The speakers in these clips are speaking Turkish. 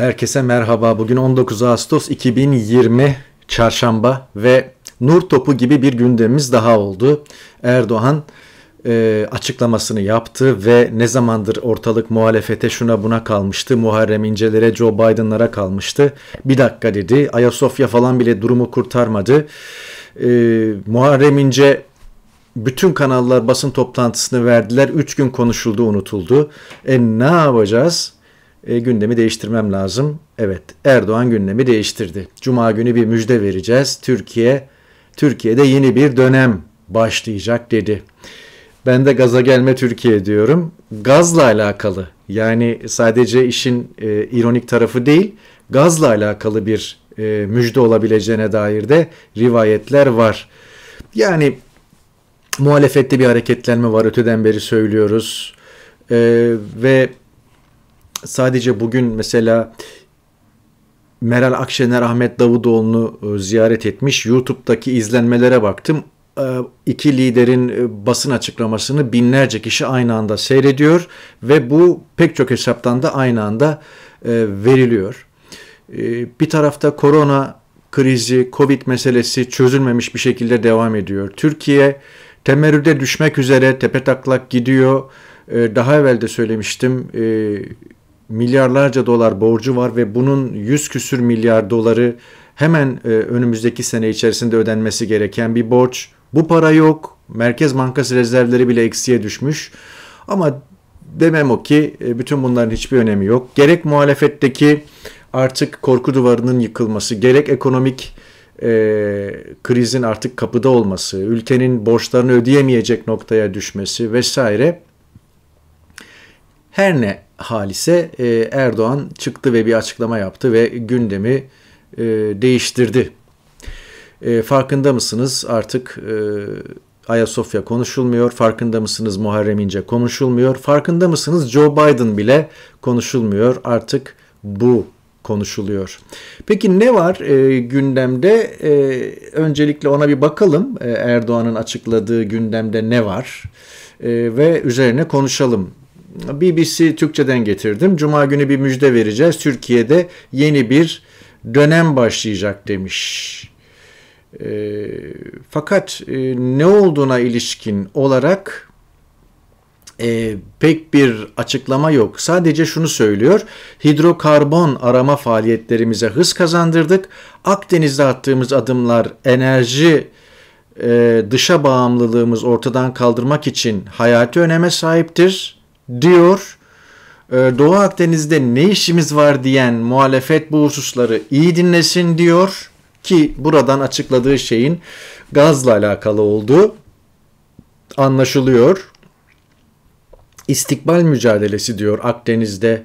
Herkese merhaba. Bugün 19 Ağustos 2020 Çarşamba ve nur topu gibi bir gündemimiz daha oldu. Erdoğan e, açıklamasını yaptı ve ne zamandır ortalık muhalefete şuna buna kalmıştı. Muharrem İnce'lere, Joe Biden'lara kalmıştı. Bir dakika dedi. Ayasofya falan bile durumu kurtarmadı. E, Muharrem İnce bütün kanallar basın toplantısını verdiler. 3 gün konuşuldu, unutuldu. E ne yapacağız? e, gündemi değiştirmem lazım. Evet Erdoğan gündemi değiştirdi. Cuma günü bir müjde vereceğiz. Türkiye Türkiye'de yeni bir dönem başlayacak dedi. Ben de gaza gelme Türkiye diyorum. Gazla alakalı yani sadece işin e, ironik tarafı değil gazla alakalı bir e, müjde olabileceğine dair de rivayetler var. Yani muhalefette bir hareketlenme var öteden beri söylüyoruz. Ee, ve sadece bugün mesela Meral Akşener Ahmet Davutoğlu'nu e, ziyaret etmiş. YouTube'daki izlenmelere baktım. E, iki liderin e, basın açıklamasını binlerce kişi aynı anda seyrediyor ve bu pek çok hesaptan da aynı anda veriliyor. Bir tarafta korona krizi, Covid meselesi çözülmemiş bir şekilde devam ediyor. Türkiye temerrüde düşmek üzere tepe taklak gidiyor. Daha evvel de söylemiştim milyarlarca dolar borcu var ve bunun yüz küsür milyar doları hemen e, önümüzdeki sene içerisinde ödenmesi gereken bir borç. Bu para yok. Merkez Bankası rezervleri bile eksiye düşmüş. Ama demem o ki e, bütün bunların hiçbir önemi yok. Gerek muhalefetteki artık korku duvarının yıkılması, gerek ekonomik e, krizin artık kapıda olması, ülkenin borçlarını ödeyemeyecek noktaya düşmesi vesaire her ne halise e, Erdoğan çıktı ve bir açıklama yaptı ve gündemi e, değiştirdi. E, farkında mısınız artık e, Ayasofya konuşulmuyor, farkında mısınız Muharrem İnce konuşulmuyor, farkında mısınız Joe Biden bile konuşulmuyor artık bu konuşuluyor. Peki ne var e, gündemde? E, öncelikle ona bir bakalım. E, Erdoğan'ın açıkladığı gündemde ne var? E, ve üzerine konuşalım BBC Türkçe'den getirdim. Cuma günü bir müjde vereceğiz. Türkiye'de yeni bir dönem başlayacak demiş. E, fakat e, ne olduğuna ilişkin olarak e, pek bir açıklama yok. Sadece şunu söylüyor. Hidrokarbon arama faaliyetlerimize hız kazandırdık. Akdeniz'de attığımız adımlar enerji e, dışa bağımlılığımız ortadan kaldırmak için hayati öneme sahiptir diyor. Ee, Doğu Akdeniz'de ne işimiz var diyen muhalefet bu hususları iyi dinlesin diyor ki buradan açıkladığı şeyin gazla alakalı olduğu anlaşılıyor. İstikbal mücadelesi diyor Akdeniz'de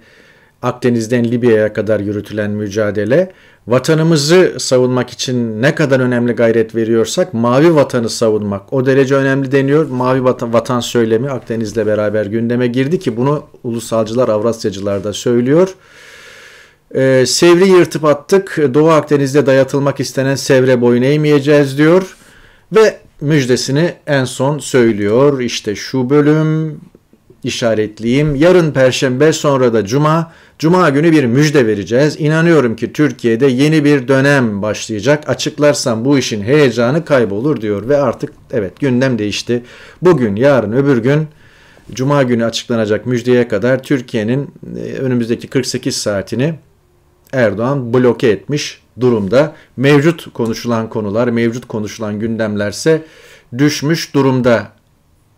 Akdeniz'den Libya'ya kadar yürütülen mücadele vatanımızı savunmak için ne kadar önemli gayret veriyorsak mavi vatanı savunmak o derece önemli deniyor. Mavi vatan, vatan söylemi Akdeniz'le beraber gündeme girdi ki bunu ulusalcılar Avrasyacılar da söylüyor. Ee, sevri yırtıp attık Doğu Akdeniz'de dayatılmak istenen Sevre boyun eğmeyeceğiz diyor ve müjdesini en son söylüyor. İşte şu bölüm işaretleyeyim. Yarın perşembe sonra da cuma. Cuma günü bir müjde vereceğiz. İnanıyorum ki Türkiye'de yeni bir dönem başlayacak. Açıklarsam bu işin heyecanı kaybolur diyor ve artık evet gündem değişti. Bugün, yarın, öbür gün Cuma günü açıklanacak müjdeye kadar Türkiye'nin e, önümüzdeki 48 saatini Erdoğan bloke etmiş durumda. Mevcut konuşulan konular, mevcut konuşulan gündemlerse düşmüş durumda.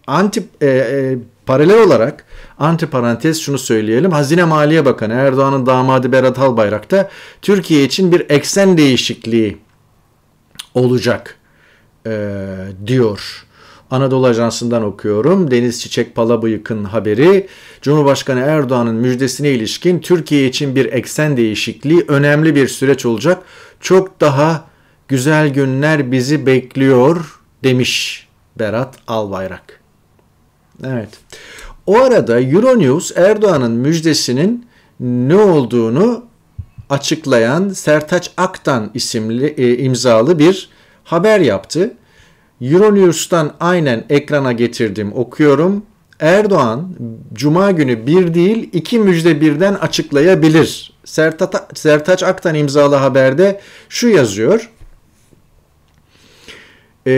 Anti e, e, Paralel olarak antiparantez şunu söyleyelim. Hazine Maliye Bakanı Erdoğan'ın damadı Berat Albayrak da Türkiye için bir eksen değişikliği olacak e, diyor. Anadolu Ajansı'ndan okuyorum. Deniz Çiçek Palabıyık'ın haberi. Cumhurbaşkanı Erdoğan'ın müjdesine ilişkin Türkiye için bir eksen değişikliği önemli bir süreç olacak. Çok daha güzel günler bizi bekliyor demiş Berat Albayrak. Evet. O arada Euronews Erdoğan'ın müjdesinin ne olduğunu açıklayan Sertaç Aktan isimli e, imzalı bir haber yaptı. Euronews'tan aynen ekrana getirdim okuyorum. Erdoğan cuma günü bir değil iki müjde birden açıklayabilir. Sertata, Sertaç Aktan imzalı haberde şu yazıyor. E,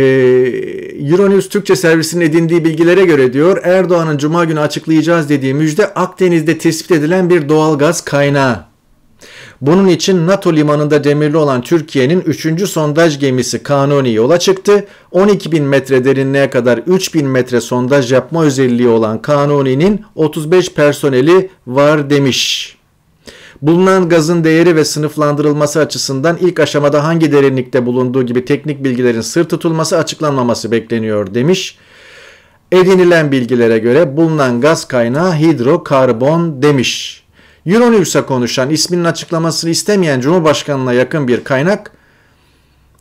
Euronews Türkçe servisinin edindiği bilgilere göre diyor Erdoğan'ın Cuma günü açıklayacağız dediği müjde Akdeniz'de tespit edilen bir doğalgaz kaynağı. Bunun için NATO limanında demirli olan Türkiye'nin 3. sondaj gemisi Kanuni yola çıktı. 12 bin metre derinliğe kadar 3 bin metre sondaj yapma özelliği olan Kanuni'nin 35 personeli var demiş. Bulunan gazın değeri ve sınıflandırılması açısından ilk aşamada hangi derinlikte bulunduğu gibi teknik bilgilerin sır tutulması açıklanmaması bekleniyor demiş. Edinilen bilgilere göre bulunan gaz kaynağı hidrokarbon demiş. Euronews'a konuşan isminin açıklamasını istemeyen Cumhurbaşkanı'na yakın bir kaynak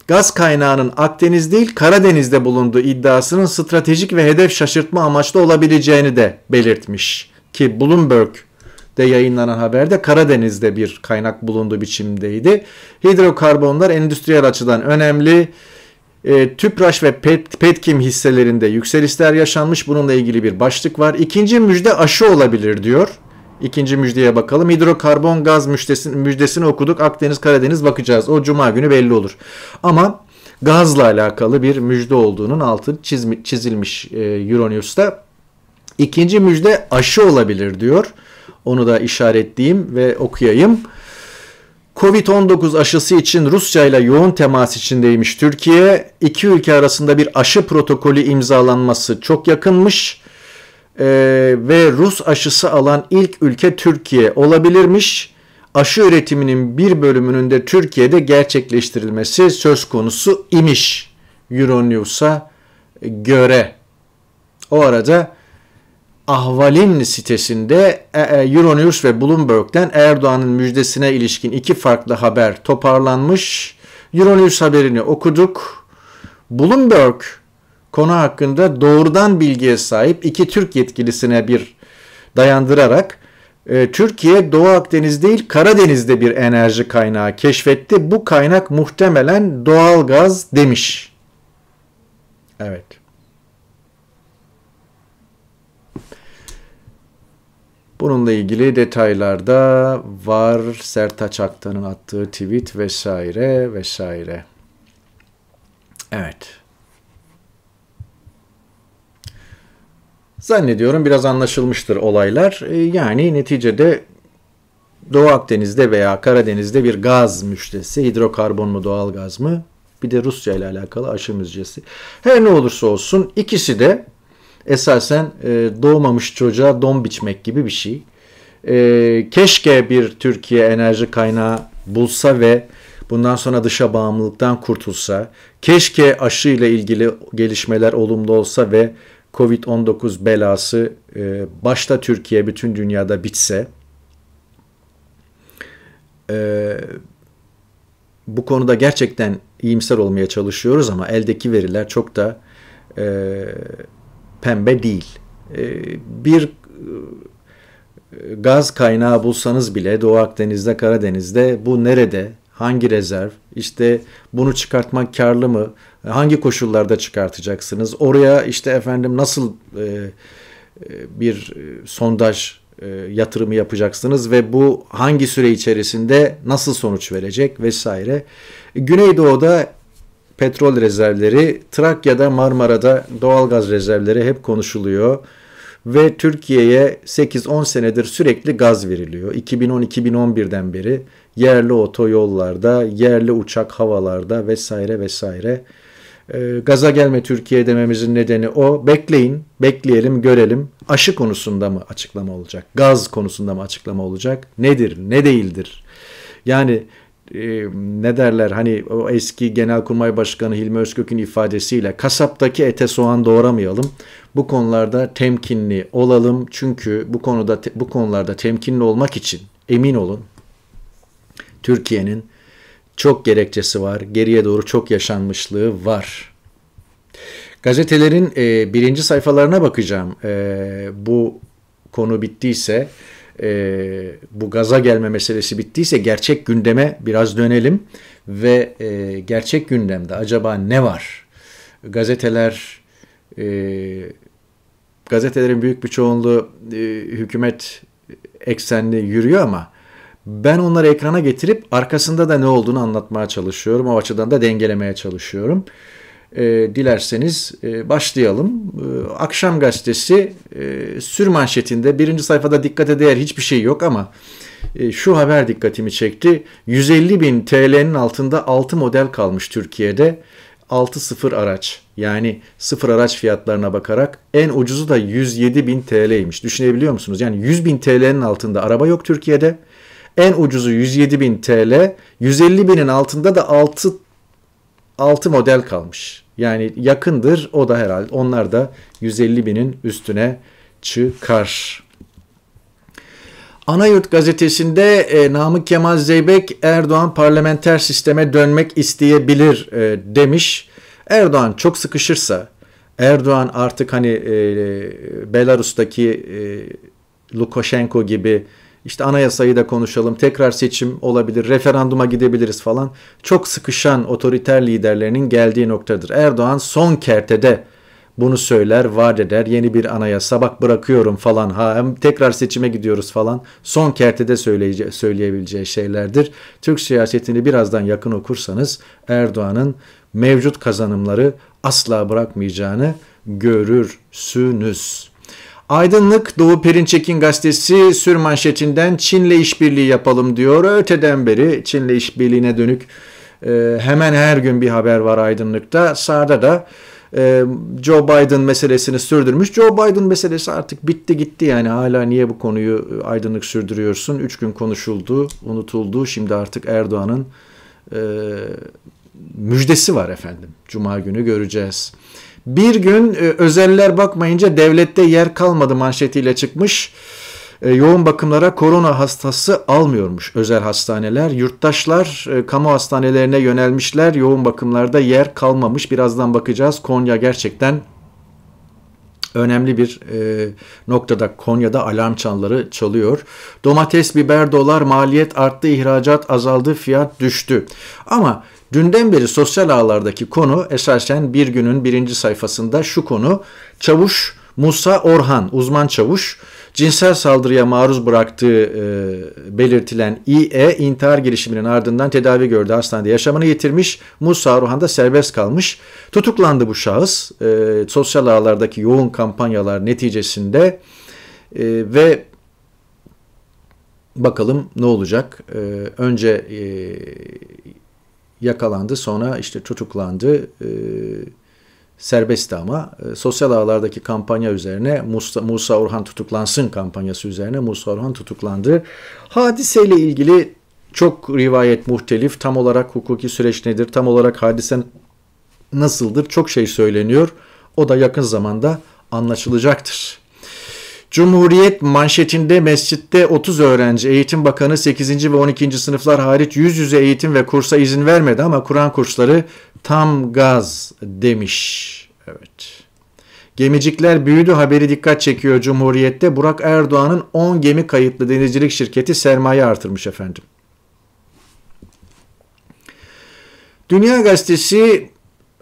gaz kaynağının Akdeniz değil Karadeniz'de bulunduğu iddiasının stratejik ve hedef şaşırtma amaçlı olabileceğini de belirtmiş. Ki Bloomberg de yayınlanan haberde Karadeniz'de bir kaynak bulunduğu biçimdeydi. Hidrokarbonlar endüstriyel açıdan önemli. E, Tüpraş ve Pet, Petkim hisselerinde yükselişler yaşanmış. Bununla ilgili bir başlık var. İkinci müjde aşı olabilir diyor. İkinci müjdeye bakalım. Hidrokarbon gaz müjdesini, müjdesini okuduk. Akdeniz Karadeniz bakacağız. O cuma günü belli olur. Ama gazla alakalı bir müjde olduğunun altı çizmi, çizilmiş e, Euronews'ta. İkinci müjde aşı olabilir diyor. Onu da işaretleyeyim ve okuyayım. Covid-19 aşısı için Rusya ile yoğun temas içindeymiş Türkiye. İki ülke arasında bir aşı protokolü imzalanması çok yakınmış. Ee, ve Rus aşısı alan ilk ülke Türkiye olabilirmiş. Aşı üretiminin bir bölümünün de Türkiye'de gerçekleştirilmesi söz konusu imiş Euronews'a göre. O arada Ahval'in sitesinde e, e, Euronews ve Bloomberg'den Erdoğan'ın müjdesine ilişkin iki farklı haber toparlanmış. Euronews haberini okuduk. Bloomberg konu hakkında doğrudan bilgiye sahip iki Türk yetkilisine bir dayandırarak e, Türkiye Doğu Akdeniz değil Karadeniz'de bir enerji kaynağı keşfetti. Bu kaynak muhtemelen doğalgaz demiş. Evet. Bununla ilgili detaylarda var Sertaç Aktan'ın attığı tweet vesaire vesaire. Evet. Zannediyorum biraz anlaşılmıştır olaylar. E, yani neticede Doğu Akdeniz'de veya Karadeniz'de bir gaz müjdesi, hidrokarbon mu doğal gaz mı? Bir de Rusya ile alakalı aşı müjdesi. Her ne olursa olsun ikisi de esasen e, doğmamış çocuğa don biçmek gibi bir şey. E, keşke bir Türkiye enerji kaynağı bulsa ve bundan sonra dışa bağımlılıktan kurtulsa, keşke aşı ile ilgili gelişmeler olumlu olsa ve Covid-19 belası e, başta Türkiye bütün dünyada bitse. E, bu konuda gerçekten iyimser olmaya çalışıyoruz ama eldeki veriler çok da e, pembe değil. Ee, bir e, gaz kaynağı bulsanız bile Doğu Akdeniz'de, Karadeniz'de bu nerede, hangi rezerv, işte bunu çıkartmak karlı mı, hangi koşullarda çıkartacaksınız, oraya işte efendim nasıl e, e, bir sondaj yatırımı yapacaksınız ve bu hangi süre içerisinde nasıl sonuç verecek vesaire. Güneydoğu'da petrol rezervleri, Trakya'da, Marmara'da doğalgaz rezervleri hep konuşuluyor ve Türkiye'ye 8-10 senedir sürekli gaz veriliyor. 2010-2011'den beri yerli otoyollarda, yerli uçak havalarda vesaire vesaire. E, gaza gelme Türkiye dememizin nedeni o. Bekleyin, bekleyelim, görelim. Aşı konusunda mı açıklama olacak? Gaz konusunda mı açıklama olacak? Nedir, ne değildir? Yani e, ne derler hani o eski Genelkurmay Başkanı Hilmi Özkök'ün ifadesiyle kasaptaki ete soğan doğramayalım. Bu konularda temkinli olalım çünkü bu konuda bu konularda temkinli olmak için emin olun Türkiye'nin çok gerekçesi var. Geriye doğru çok yaşanmışlığı var. Gazetelerin e, birinci sayfalarına bakacağım. E, bu konu bittiyse e, bu gaza gelme meselesi bittiyse gerçek gündeme biraz dönelim ve e, gerçek gündemde acaba ne var? Gazeteler e, gazetelerin büyük bir çoğunluğu e, hükümet eksenli yürüyor ama ben onları ekrana getirip arkasında da ne olduğunu anlatmaya çalışıyorum. O açıdan da dengelemeye çalışıyorum e, dilerseniz e, başlayalım. E, Akşam gazetesi e, sürmanşetinde birinci sayfada dikkate değer hiçbir şey yok ama e, şu haber dikkatimi çekti. 150 bin TL'nin altında 6 model kalmış Türkiye'de. 6-0 araç yani sıfır araç fiyatlarına bakarak en ucuzu da 107 bin TL'ymiş. Düşünebiliyor musunuz? Yani 100 bin TL'nin altında araba yok Türkiye'de. En ucuzu 107 bin TL, 150 binin altında da 6 6 model kalmış. Yani yakındır o da herhalde onlar da 150 binin üstüne çıkar. Anayurt gazetesinde e, Namık Kemal Zeybek Erdoğan parlamenter sisteme dönmek isteyebilir e, demiş. Erdoğan çok sıkışırsa Erdoğan artık hani e, Belarus'taki e, Lukashenko gibi işte anayasayı da konuşalım, tekrar seçim olabilir, referanduma gidebiliriz falan. Çok sıkışan otoriter liderlerinin geldiği noktadır. Erdoğan son kertede bunu söyler, vaat eder, yeni bir anayasa bak bırakıyorum falan, ha, tekrar seçime gidiyoruz falan. Son kertede söyleyece- söyleyebileceği şeylerdir. Türk siyasetini birazdan yakın okursanız Erdoğan'ın mevcut kazanımları asla bırakmayacağını görürsünüz. Aydınlık Doğu Perinçek'in gazetesi sür manşetinden Çin'le işbirliği yapalım diyor. Öteden beri Çin'le işbirliğine dönük e, hemen her gün bir haber var Aydınlık'ta. Sağda da e, Joe Biden meselesini sürdürmüş. Joe Biden meselesi artık bitti gitti yani hala niye bu konuyu Aydınlık sürdürüyorsun? Üç gün konuşuldu, unutuldu. Şimdi artık Erdoğan'ın e, müjdesi var efendim. Cuma günü göreceğiz. Bir gün e, özeller bakmayınca devlette yer kalmadı manşetiyle çıkmış. E, yoğun bakımlara korona hastası almıyormuş özel hastaneler. Yurttaşlar e, kamu hastanelerine yönelmişler. Yoğun bakımlarda yer kalmamış. Birazdan bakacağız. Konya gerçekten önemli bir e, noktada Konya'da alarm çanları çalıyor. Domates, biber, dolar, maliyet arttı, ihracat azaldı, fiyat düştü. Ama Dünden beri sosyal ağlardaki konu esasen bir günün birinci sayfasında şu konu. Çavuş Musa Orhan, uzman çavuş, cinsel saldırıya maruz bıraktığı e, belirtilen İE intihar girişiminin ardından tedavi gördü. Hastanede yaşamını yitirmiş. Musa Orhan da serbest kalmış. Tutuklandı bu şahıs. E, sosyal ağlardaki yoğun kampanyalar neticesinde e, ve bakalım ne olacak. E, önce e, yakalandı. Sonra işte tutuklandı E, ee, serbestti ama e, sosyal ağlardaki kampanya üzerine Musa, Musa Orhan tutuklansın kampanyası üzerine Musa Orhan tutuklandı. Hadiseyle ilgili çok rivayet muhtelif. Tam olarak hukuki süreç nedir? Tam olarak hadisen nasıldır? Çok şey söyleniyor. O da yakın zamanda anlaşılacaktır. Cumhuriyet manşetinde mescitte 30 öğrenci, Eğitim Bakanı 8. ve 12. sınıflar hariç yüz yüze eğitim ve kursa izin vermedi ama Kur'an kursları tam gaz demiş. Evet. Gemicikler büyüdü haberi dikkat çekiyor Cumhuriyet'te. Burak Erdoğan'ın 10 gemi kayıtlı denizcilik şirketi sermaye artırmış efendim. Dünya Gazetesi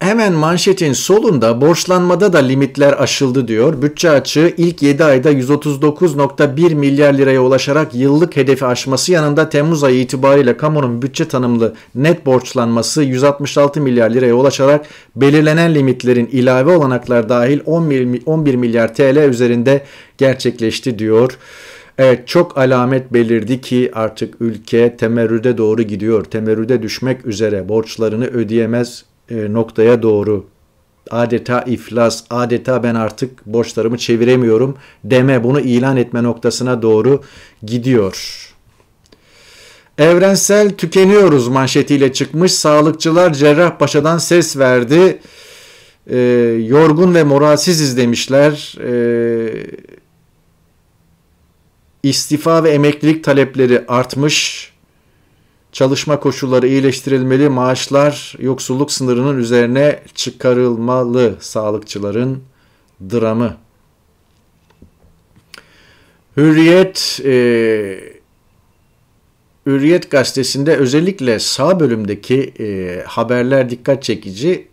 Hemen manşetin solunda borçlanmada da limitler aşıldı diyor. Bütçe açığı ilk 7 ayda 139.1 milyar liraya ulaşarak yıllık hedefi aşması yanında Temmuz ayı itibariyle kamunun bütçe tanımlı net borçlanması 166 milyar liraya ulaşarak belirlenen limitlerin ilave olanaklar dahil 11 milyar TL üzerinde gerçekleşti diyor. Evet çok alamet belirdi ki artık ülke temerrüde doğru gidiyor. Temerrüde düşmek üzere borçlarını ödeyemez e, noktaya doğru adeta iflas, adeta ben artık borçlarımı çeviremiyorum deme, bunu ilan etme noktasına doğru gidiyor. Evrensel tükeniyoruz manşetiyle çıkmış. Sağlıkçılar Cerrahpaşa'dan ses verdi. E, yorgun ve moralsiziz demişler. E, istifa ve emeklilik talepleri artmış. Çalışma koşulları iyileştirilmeli, maaşlar yoksulluk sınırının üzerine çıkarılmalı sağlıkçıların dramı. Hürriyet e, Hürriyet gazetesinde özellikle sağ bölümdeki e, haberler dikkat çekici.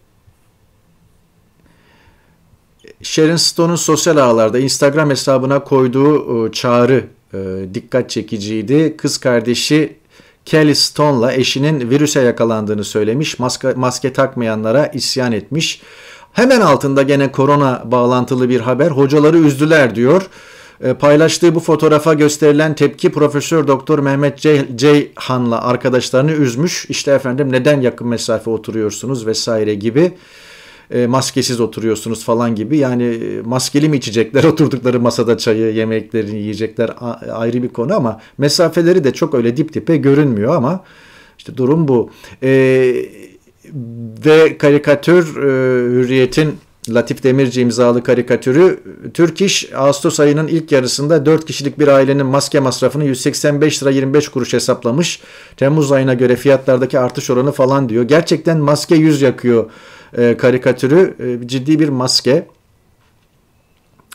Sharon Stone'un sosyal ağlarda Instagram hesabına koyduğu e, çağrı e, dikkat çekiciydi. Kız kardeşi Kelly Stone'la eşinin virüse yakalandığını söylemiş, maske, maske takmayanlara isyan etmiş. Hemen altında gene korona bağlantılı bir haber. Hocaları üzdüler diyor. E, paylaştığı bu fotoğrafa gösterilen tepki Profesör Doktor Mehmet Cey Ceyhan'la arkadaşlarını üzmüş. İşte efendim neden yakın mesafe oturuyorsunuz vesaire gibi e, maskesiz oturuyorsunuz falan gibi. Yani e, maskeli mi içecekler oturdukları masada çayı, yemeklerini yiyecekler ayrı bir konu ama mesafeleri de çok öyle dip dipe görünmüyor ama işte durum bu. E, ve karikatür e, hürriyetin Latif Demirci imzalı karikatürü Türk İş Ağustos ayının ilk yarısında 4 kişilik bir ailenin maske masrafını 185 lira 25 kuruş hesaplamış. Temmuz ayına göre fiyatlardaki artış oranı falan diyor. Gerçekten maske yüz yakıyor e, karikatürü e, ciddi bir maske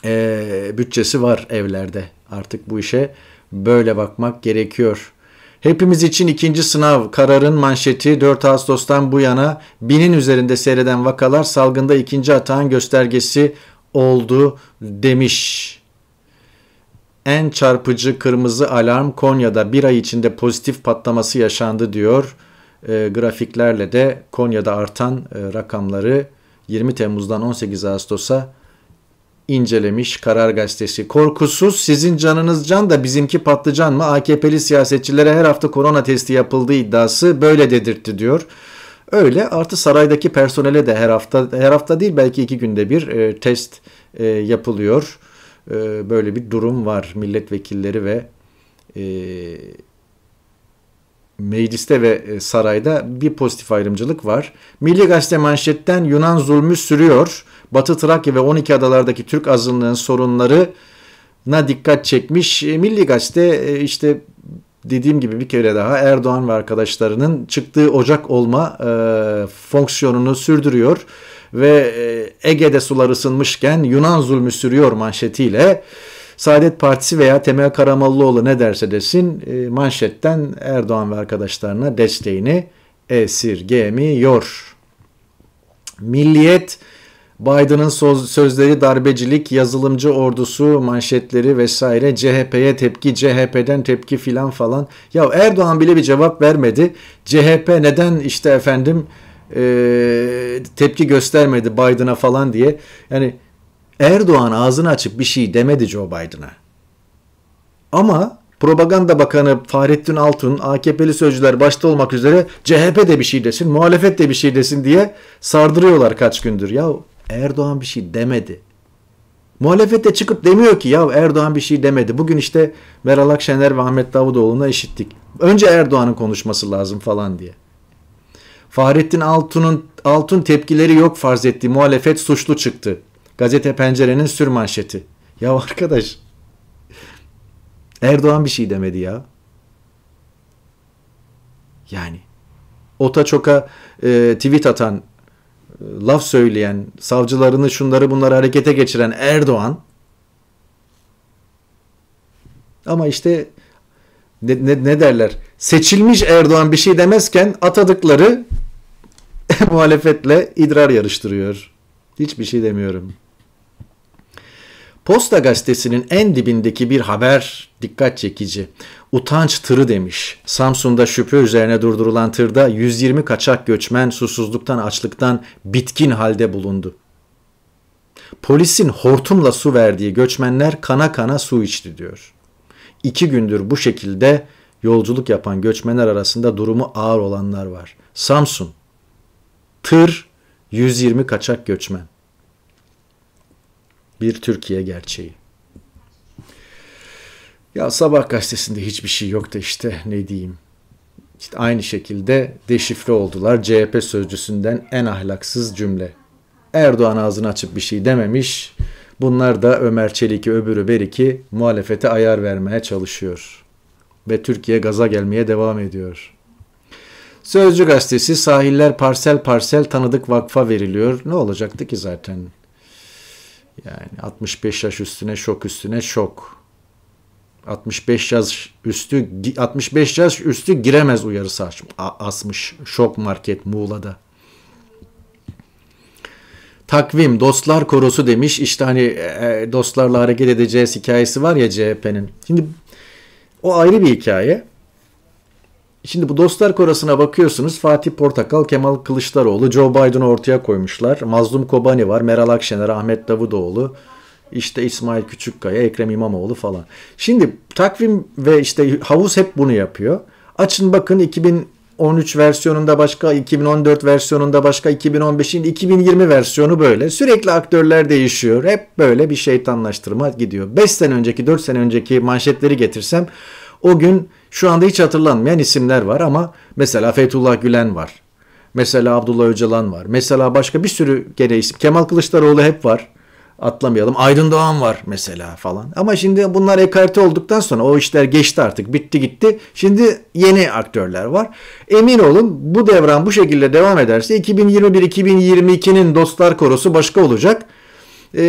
e, bütçesi var evlerde. Artık bu işe böyle bakmak gerekiyor. Hepimiz için ikinci sınav kararın manşeti 4 Ağustos'tan bu yana binin üzerinde seyreden vakalar salgında ikinci atağın göstergesi oldu demiş. En çarpıcı kırmızı alarm Konya'da bir ay içinde pozitif patlaması yaşandı diyor e, grafiklerle de Konya'da artan e, rakamları 20 Temmuz'dan 18 Ağustos'a incelemiş Karar Gazetesi. Korkusuz sizin canınız can da bizimki patlıcan mı? AKP'li siyasetçilere her hafta korona testi yapıldığı iddiası böyle dedirtti diyor. Öyle artı saraydaki personele de her hafta her hafta değil belki iki günde bir e, test e, yapılıyor. E, böyle bir durum var milletvekilleri ve e, mecliste ve e, sarayda bir pozitif ayrımcılık var. Milli Gazete manşetten Yunan zulmü sürüyor. Batı Trakya ve 12 adalardaki Türk azınlığın sorunları na dikkat çekmiş. E, Milli Gazete e, işte dediğim gibi bir kere daha Erdoğan ve arkadaşlarının çıktığı ocak olma e, fonksiyonunu sürdürüyor ve Ege'de sular ısınmışken Yunan zulmü sürüyor manşetiyle Saadet Partisi veya Temel Karamallıoğlu ne derse desin e, manşetten Erdoğan ve arkadaşlarına desteğini esirgemiyor. Milliyet Biden'ın sözleri darbecilik, yazılımcı ordusu, manşetleri vesaire CHP'ye tepki, CHP'den tepki filan falan. Ya Erdoğan bile bir cevap vermedi. CHP neden işte efendim e, tepki göstermedi Biden'a falan diye. Yani Erdoğan ağzını açıp bir şey demedi Joe Biden'a. Ama Propaganda Bakanı Fahrettin Altun, AKP'li sözcüler başta olmak üzere CHP de bir şey desin, muhalefet de bir şey desin diye sardırıyorlar kaç gündür. Ya Erdoğan bir şey demedi. Muhalefet de çıkıp demiyor ki ya Erdoğan bir şey demedi. Bugün işte Meral Akşener ve Ahmet Davutoğlu'na işittik. Önce Erdoğan'ın konuşması lazım falan diye. Fahrettin Altun'un Altun tepkileri yok farz etti. muhalefet suçlu çıktı. Gazete Pencere'nin sür manşeti. Ya arkadaş Erdoğan bir şey demedi ya. Yani ota çoka e, tweet atan, e, laf söyleyen, savcılarını şunları bunları harekete geçiren Erdoğan ama işte ne, ne, ne derler? Seçilmiş Erdoğan bir şey demezken atadıkları muhalefetle idrar yarıştırıyor. Hiçbir şey demiyorum. Posta gazetesinin en dibindeki bir haber dikkat çekici. Utanç tırı demiş. Samsun'da şüphe üzerine durdurulan tırda 120 kaçak göçmen susuzluktan açlıktan bitkin halde bulundu. Polisin hortumla su verdiği göçmenler kana kana su içti diyor. İki gündür bu şekilde yolculuk yapan göçmenler arasında durumu ağır olanlar var. Samsun, tır, 120 kaçak göçmen. Bir Türkiye gerçeği. Ya sabah gazetesinde hiçbir şey yok da işte ne diyeyim. İşte aynı şekilde deşifre oldular CHP sözcüsünden en ahlaksız cümle. Erdoğan ağzını açıp bir şey dememiş. Bunlar da Ömer Çelik'i öbürü beriki muhalefete ayar vermeye çalışıyor. Ve Türkiye gaza gelmeye devam ediyor. Sözcü gazetesi sahiller parsel parsel tanıdık vakfa veriliyor. Ne olacaktı ki zaten? Yani 65 yaş üstüne şok üstüne şok. 65 yaş üstü 65 yaş üstü giremez uyarısı açmış, asmış Şok Market Muğla'da. Takvim Dostlar Korosu demiş. İşte hani e, e, dostlarla hareket edeceğiz hikayesi var ya CHP'nin. Şimdi o ayrı bir hikaye. Şimdi bu dostlar korasına bakıyorsunuz. Fatih Portakal, Kemal Kılıçdaroğlu, Joe Biden'ı ortaya koymuşlar. Mazlum Kobani var, Meral Akşener, Ahmet Davutoğlu, işte İsmail Küçükkaya, Ekrem İmamoğlu falan. Şimdi takvim ve işte havuz hep bunu yapıyor. Açın bakın 2013 versiyonunda başka, 2014 versiyonunda başka, 2015'in 2020 versiyonu böyle. Sürekli aktörler değişiyor. Hep böyle bir şeytanlaştırma gidiyor. 5 sene önceki, 4 sene önceki manşetleri getirsem o gün şu anda hiç hatırlanmayan isimler var ama mesela Fethullah Gülen var. Mesela Abdullah Öcalan var. Mesela başka bir sürü gene isim. Kemal Kılıçdaroğlu hep var. Atlamayalım. Aydın Doğan var mesela falan. Ama şimdi bunlar ekarte olduktan sonra o işler geçti artık. Bitti gitti. Şimdi yeni aktörler var. Emin olun bu devran bu şekilde devam ederse 2021-2022'nin Dostlar Korosu başka olacak. Ee,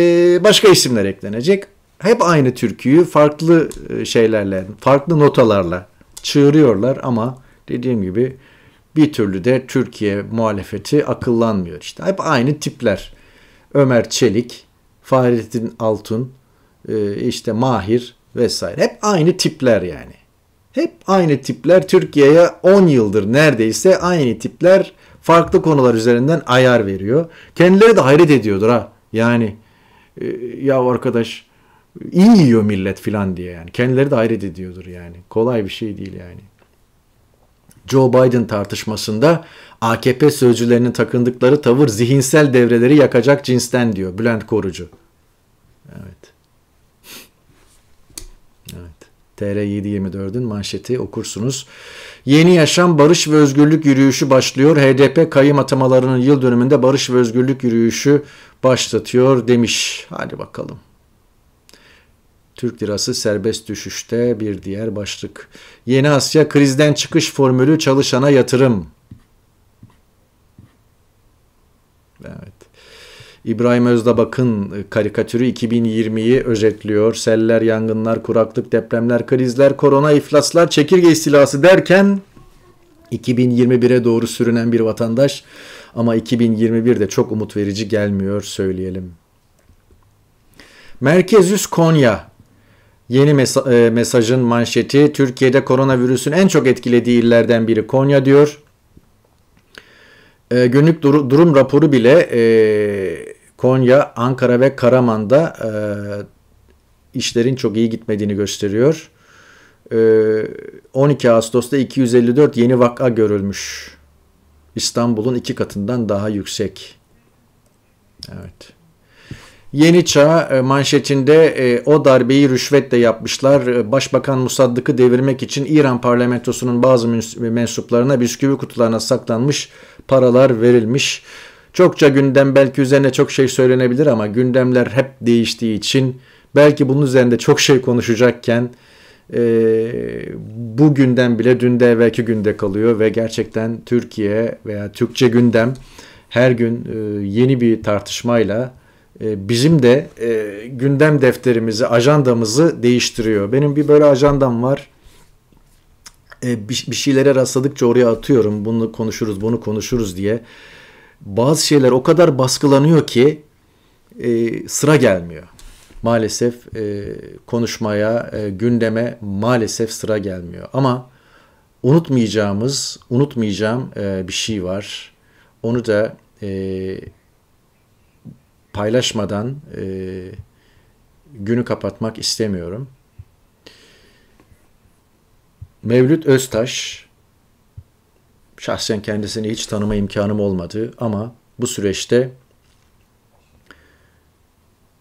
başka isimler eklenecek hep aynı türküyü farklı e, şeylerle, farklı notalarla çığırıyorlar ama dediğim gibi bir türlü de Türkiye muhalefeti akıllanmıyor. İşte hep aynı tipler. Ömer Çelik, Fahrettin Altun, e, işte Mahir vesaire. Hep aynı tipler yani. Hep aynı tipler Türkiye'ye 10 yıldır neredeyse aynı tipler farklı konular üzerinden ayar veriyor. Kendileri de hayret ediyordur ha. Yani e, ya arkadaş iyi yiyor millet filan diye yani. Kendileri de hayret ediyordur yani. Kolay bir şey değil yani. Joe Biden tartışmasında AKP sözcülerinin takındıkları tavır zihinsel devreleri yakacak cinsten diyor Bülent Korucu. Evet. Evet. TR724'ün manşeti okursunuz. Yeni yaşam barış ve özgürlük yürüyüşü başlıyor. HDP kayım atamalarının yıl dönümünde barış ve özgürlük yürüyüşü başlatıyor demiş. Hadi bakalım. Türk lirası serbest düşüşte bir diğer başlık. Yeni Asya krizden çıkış formülü çalışana yatırım. Evet. İbrahim Özdabak'ın e, karikatürü 2020'yi özetliyor. Seller, yangınlar, kuraklık, depremler, krizler, korona, iflaslar, çekirge istilası derken 2021'e doğru sürünen bir vatandaş ama 2021 de çok umut verici gelmiyor söyleyelim. Merkez Üs Konya Yeni mesa- e, mesajın manşeti Türkiye'de koronavirüsün en çok etkilediği illerden biri Konya diyor. E, günlük dur- durum raporu bile e, Konya, Ankara ve Karaman'da e, işlerin çok iyi gitmediğini gösteriyor. E, 12 Ağustos'ta 254 yeni vaka görülmüş. İstanbul'un iki katından daha yüksek. Evet. Yeni Çağ e, manşetinde e, o darbeyi rüşvetle yapmışlar. E, Başbakan Musaddık'ı devirmek için İran parlamentosunun bazı mensuplarına bisküvi kutularına saklanmış paralar verilmiş. Çokça gündem belki üzerine çok şey söylenebilir ama gündemler hep değiştiği için belki bunun üzerinde çok şey konuşacakken e, bu günden bile dünde evvelki günde kalıyor ve gerçekten Türkiye veya Türkçe gündem her gün e, yeni bir tartışmayla e, bizim de e, gündem defterimizi, ajandamızı değiştiriyor. Benim bir böyle ajandam var. E, bir, bir şeylere rastladıkça oraya atıyorum. Bunu konuşuruz, bunu konuşuruz diye. Bazı şeyler o kadar baskılanıyor ki sıra gelmiyor. Maalesef konuşmaya, gündeme maalesef sıra gelmiyor. Ama unutmayacağımız, unutmayacağım bir şey var. Onu da paylaşmadan e, günü kapatmak istemiyorum. Mevlüt Öztaş, şahsen kendisini hiç tanıma imkanım olmadı ama bu süreçte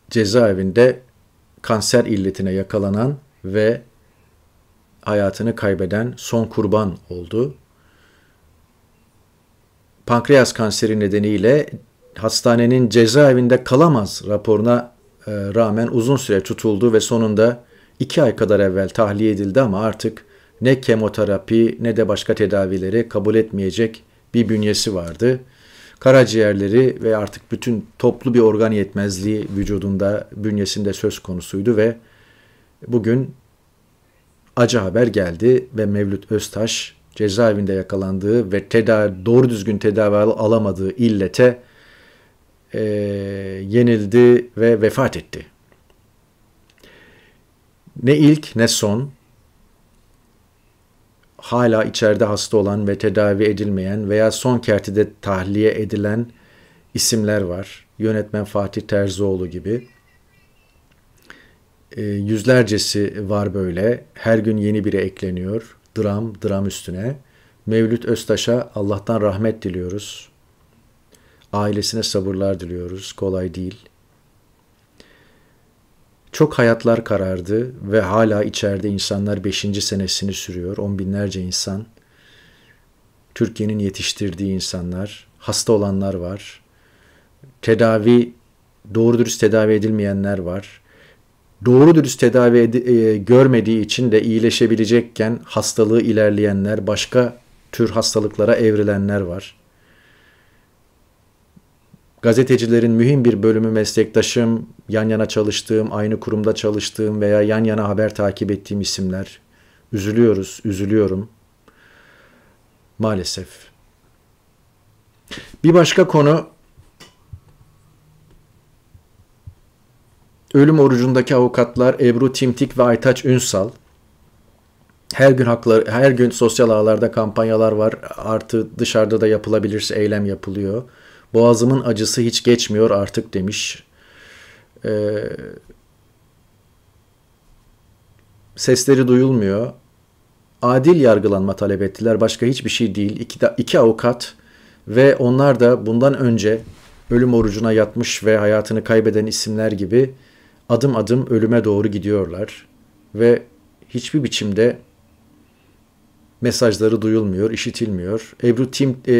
cezaevinde kanser illetine yakalanan ve hayatını kaybeden son kurban oldu. Pankreas kanseri nedeniyle hastanenin cezaevinde kalamaz raporuna e, rağmen uzun süre tutuldu ve sonunda iki ay kadar evvel tahliye edildi ama artık ne kemoterapi ne de başka tedavileri kabul etmeyecek bir bünyesi vardı. Karaciğerleri ve artık bütün toplu bir organ yetmezliği vücudunda, bünyesinde söz konusuydu ve bugün acı haber geldi ve Mevlüt Öztaş cezaevinde yakalandığı ve tedavi, doğru düzgün tedavi alamadığı illete e, yenildi ve vefat etti. Ne ilk ne son hala içeride hasta olan ve tedavi edilmeyen veya son kertede tahliye edilen isimler var. Yönetmen Fatih Terzioğlu gibi. E, yüzlercesi var böyle. Her gün yeni biri ekleniyor. Dram, dram üstüne. Mevlüt Öztaş'a Allah'tan rahmet diliyoruz. Ailesine sabırlar diliyoruz. Kolay değil. Çok hayatlar karardı ve hala içeride insanlar 5. senesini sürüyor. On binlerce insan. Türkiye'nin yetiştirdiği insanlar, hasta olanlar var. Tedavi, doğru dürüst tedavi edilmeyenler var. Doğru dürüst tedavi e, görmediği için de iyileşebilecekken hastalığı ilerleyenler, başka tür hastalıklara evrilenler var. Gazetecilerin mühim bir bölümü meslektaşım, yan yana çalıştığım, aynı kurumda çalıştığım veya yan yana haber takip ettiğim isimler. Üzülüyoruz, üzülüyorum. Maalesef. Bir başka konu Ölüm orucundaki avukatlar Ebru Timtik ve Aytaç Ünsal. Her gün hakları, her gün sosyal ağlarda kampanyalar var. Artı dışarıda da yapılabilirse eylem yapılıyor. Boğazımın acısı hiç geçmiyor artık demiş. Ee, sesleri duyulmuyor. Adil yargılanma talep ettiler. Başka hiçbir şey değil. İki, iki avukat ve onlar da bundan önce ölüm orucuna yatmış ve hayatını kaybeden isimler gibi adım adım ölüme doğru gidiyorlar ve hiçbir biçimde mesajları duyulmuyor, işitilmiyor. Ebru Tim, e,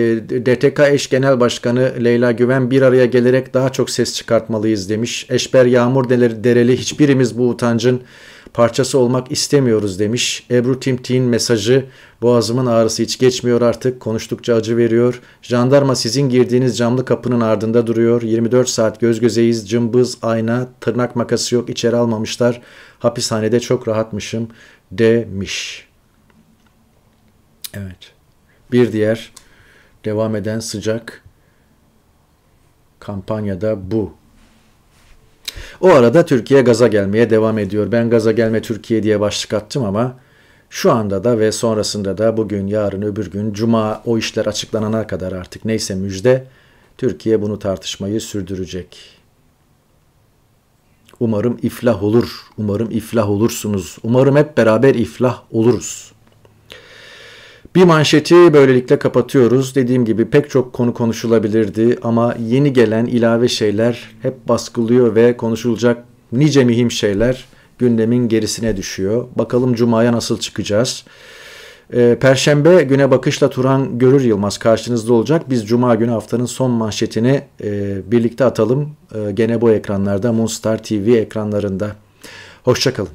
DTK eş genel başkanı Leyla Güven bir araya gelerek daha çok ses çıkartmalıyız demiş. Eşber Yağmur Deleri, Dereli hiçbirimiz bu utancın parçası olmak istemiyoruz demiş. Ebru Timtik'in mesajı boğazımın ağrısı hiç geçmiyor artık konuştukça acı veriyor. Jandarma sizin girdiğiniz camlı kapının ardında duruyor. 24 saat göz gözeyiz cımbız ayna tırnak makası yok içeri almamışlar. Hapishanede çok rahatmışım demiş.'' Evet. Bir diğer devam eden sıcak kampanyada bu. O arada Türkiye gaza gelmeye devam ediyor. Ben gaza gelme Türkiye diye başlık attım ama şu anda da ve sonrasında da bugün, yarın, öbür gün, cuma o işler açıklanana kadar artık neyse müjde Türkiye bunu tartışmayı sürdürecek. Umarım iflah olur. Umarım iflah olursunuz. Umarım hep beraber iflah oluruz. Bir manşeti böylelikle kapatıyoruz. Dediğim gibi pek çok konu konuşulabilirdi ama yeni gelen ilave şeyler hep baskılıyor ve konuşulacak nice mühim şeyler gündemin gerisine düşüyor. Bakalım Cuma'ya nasıl çıkacağız? Ee, Perşembe güne bakışla Turan Görür Yılmaz karşınızda olacak. Biz Cuma günü haftanın son manşetini e, birlikte atalım. E, gene bu ekranlarda, Moonstar TV ekranlarında. Hoşçakalın.